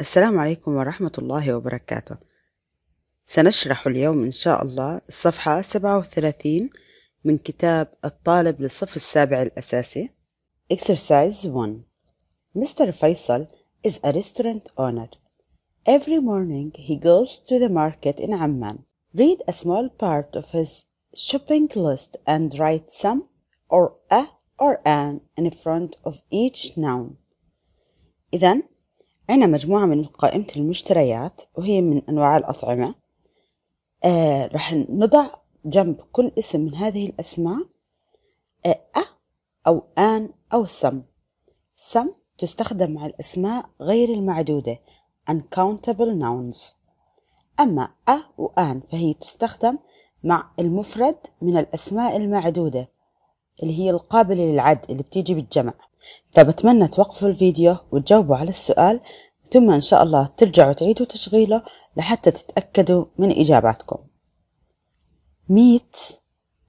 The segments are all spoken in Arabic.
السلام عليكم ورحمة الله وبركاته سنشرح اليوم إن شاء الله الصفحة 37 من كتاب الطالب للصف السابع الأساسي Exercise 1 Mr. Faisal is a restaurant owner. Every morning he goes to the market in Amman. Read a small part of his shopping list and write some or a or an in front of each noun. إذن عنا مجموعة من قائمة المشتريات وهي من أنواع الأطعمة آه رح نضع جنب كل اسم من هذه الأسماء آه، أ آه أو آن أو سم سم تستخدم مع الأسماء غير المعدودة uncountable nouns أما أ وآن فهي تستخدم مع المفرد من الأسماء المعدودة اللي هي القابلة للعد اللي بتيجي بالجمع فبتمنى توقفوا الفيديو وتجاوبوا على السؤال ثم إن شاء الله ترجعوا تعيدوا تشغيله لحتى تتأكدوا من إجاباتكم ميت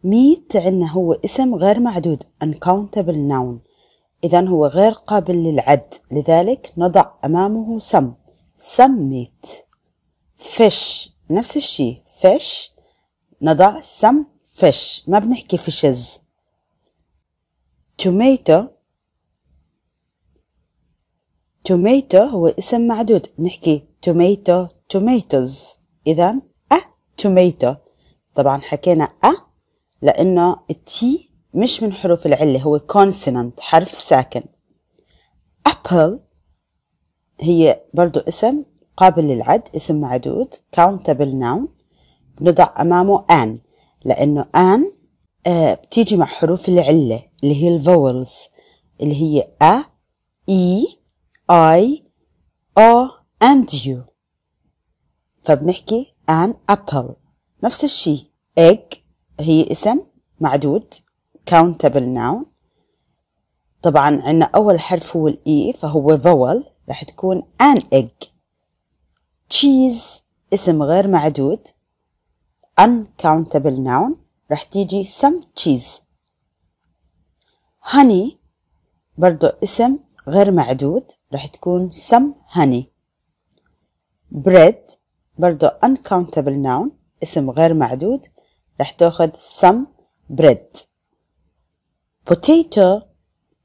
ميت عندنا هو اسم غير معدود uncountable noun إذا هو غير قابل للعد لذلك نضع أمامه سم ميت فش نفس الشيء فش نضع سم فش ما بنحكي فشز توميتو توميتو هو اسم معدود نحكي توميتو توميتوز إذا ا توميتو طبعا حكينا ا لأنه التي مش من حروف العلة هو consonant حرف ساكن apple هي برضو اسم قابل للعد اسم معدود countable noun بنضع أمامه ان لأنه ان آه بتيجي مع حروف العلة اللي هي الفولز اللي هي أ إي I, O and you فبنحكي an apple نفس الشيء egg هي اسم معدود countable noun طبعا عندنا أول حرف هو ال E فهو vowel راح تكون an egg cheese اسم غير معدود uncountable noun راح تيجي some cheese honey برضو اسم غير معدود راح تكون some honey bread برضو uncountable noun اسم غير معدود راح تاخذ some bread potato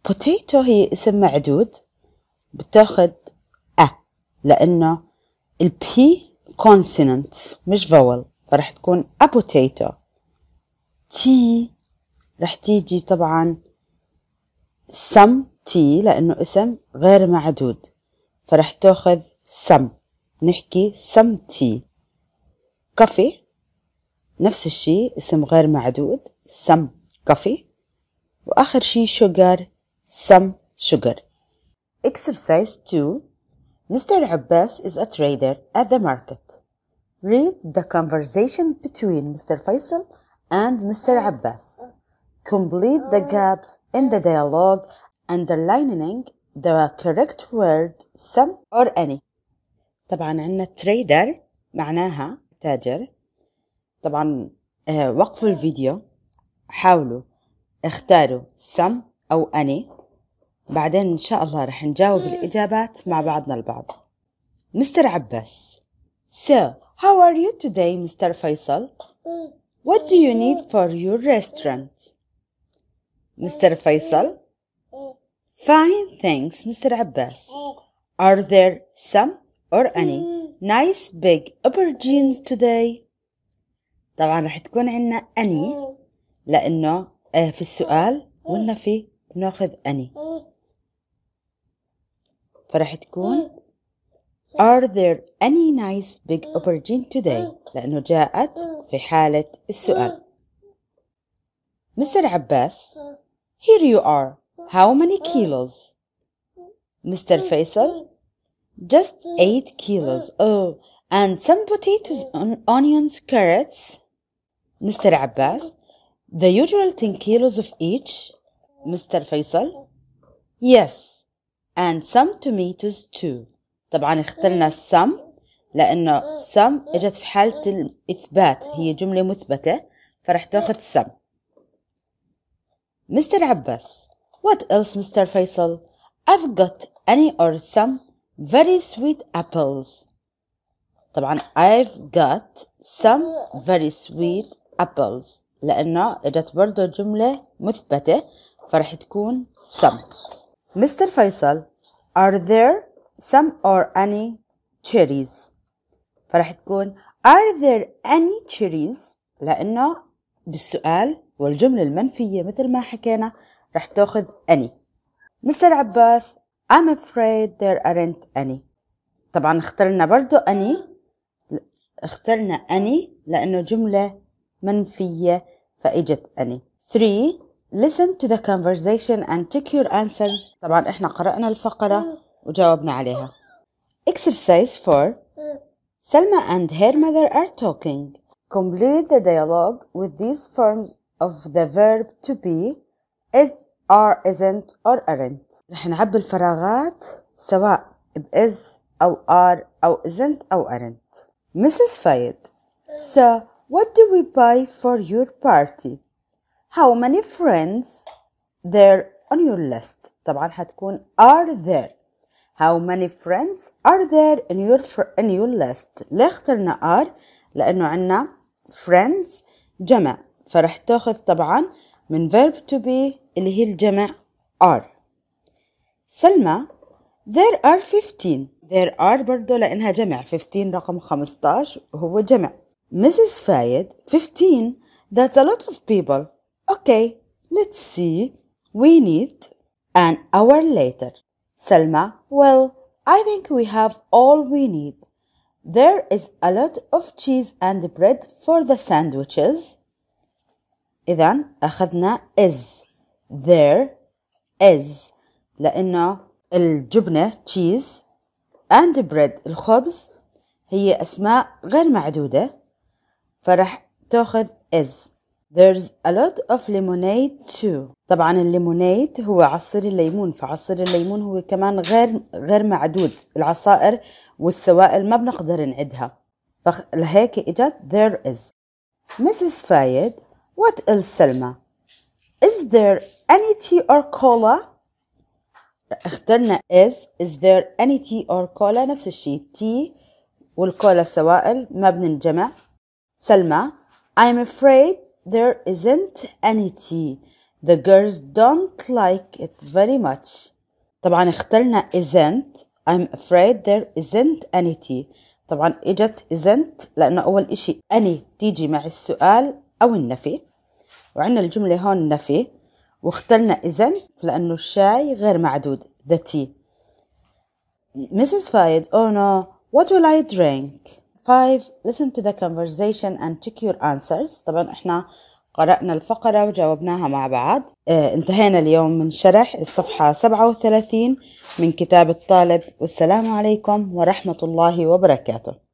potato هي اسم معدود بتاخذ أ لأنه P consonant مش vowel فرح تكون a potato تي رح تيجي طبعا some تي لأنه اسم غير معدود فرح تاخذ سم نحكي سم تي كافي نفس الشي اسم غير معدود سم كافي وآخر شي شوجر سم شوجر Exercise 2 Mr. Abbas is a trader at the market. Read the conversation between Mr. Faisal and Mr. Abbas. Complete the gaps in the dialogue underlining the correct word some or any طبعا عندنا trader معناها تاجر طبعا وقفوا الفيديو حاولوا اختاروا some أو any بعدين إن شاء الله رح نجاوب الإجابات مع بعضنا البعض مستر عباس So, how are you today, Mr. Faisal? What do you need for your restaurant? Mr. Faisal Fine, thanks, Mr. Abbas. Are there some or any nice big upper jeans today? طبعا رح تكون عنا any لأنه في السؤال وإنه في بناخذ any فرح تكون Are there any nice big upper jeans today? لأنه جاءت في حالة السؤال. Mr. Abbas, here you are. How many kilos? Mr. Faisal, just eight kilos. Oh, and some potatoes, on, onions, carrots. Mr. Abbas, the usual 10 kilos of each. Mr. Faisal, yes, and some tomatoes too. طبعا اخترنا some لأنه some اجت في حالة الإثبات هي جملة مثبتة فرح تاخذ some. Mr. Abbas, What else, Mr. Faisal? I've got any or some very sweet apples. طبعا I've got some very sweet apples لأنه إجت برضو جملة مثبتة فرح تكون some. Mr. فيصل are there some or any cherries فرح تكون are there any cherries لأنه بالسؤال والجملة المنفية مثل ما حكينا رح تاخذ any مستر عباس I'm afraid there aren't any طبعا اخترنا برضو any اخترنا any لأنه جملة منفية فإجت any 3 listen to the conversation and check your answers طبعا احنا قرأنا الفقرة وجاوبنا عليها exercise 4 سلمى and her mother are talking complete the dialogue with these forms of the verb to be is are isn't or aren't رح نعبي الفراغات سواء ب is أو are أو isn't أو aren't Mrs. Fayed So what do we buy for your party? How many friends there on your list? طبعا حتكون are there How many friends are there in your in your list? ليه اخترنا are؟ لأنه عنا friends جمع فرح تاخذ طبعا من verb to be اللي هي الجمع are سلمى there are 15 there are برضو لأنها جمع 15 رقم 15 هو جمع Mrs. Fayed, 15 that's a lot of people okay let's see we need an hour later سلمى well I think we have all we need There is a lot of cheese and bread for the sandwiches. إذا أخذنا is there is لأنه الجبنة cheese and bread الخبز هي أسماء غير معدودة فرح تأخذ is There's a lot of lemonade too. طبعا الليمونيد هو عصير الليمون فعصير الليمون هو كمان غير غير معدود العصائر والسوائل ما بنقدر نعدها فلهيك اجت there is Mrs. فايد What else, Selma? Is there any tea or cola? اخترنا is is there any tea or cola نفس الشيء tea والكولا سوائل ما بننجمع سلمى I'm afraid there isn't any tea the girls don't like it very much طبعا اخترنا isn't I'm afraid there isn't any tea طبعا اجت isn't لانه اول اشي any تيجي مع السؤال أو النفي وعندنا الجملة هون نفي واخترنا إذن لأنه الشاي غير معدود the tea Mrs. Fayed oh no what will I drink 5 listen to the conversation and check your answers طبعا احنا قرأنا الفقرة وجاوبناها مع بعض اه انتهينا اليوم من شرح الصفحة 37 من كتاب الطالب والسلام عليكم ورحمة الله وبركاته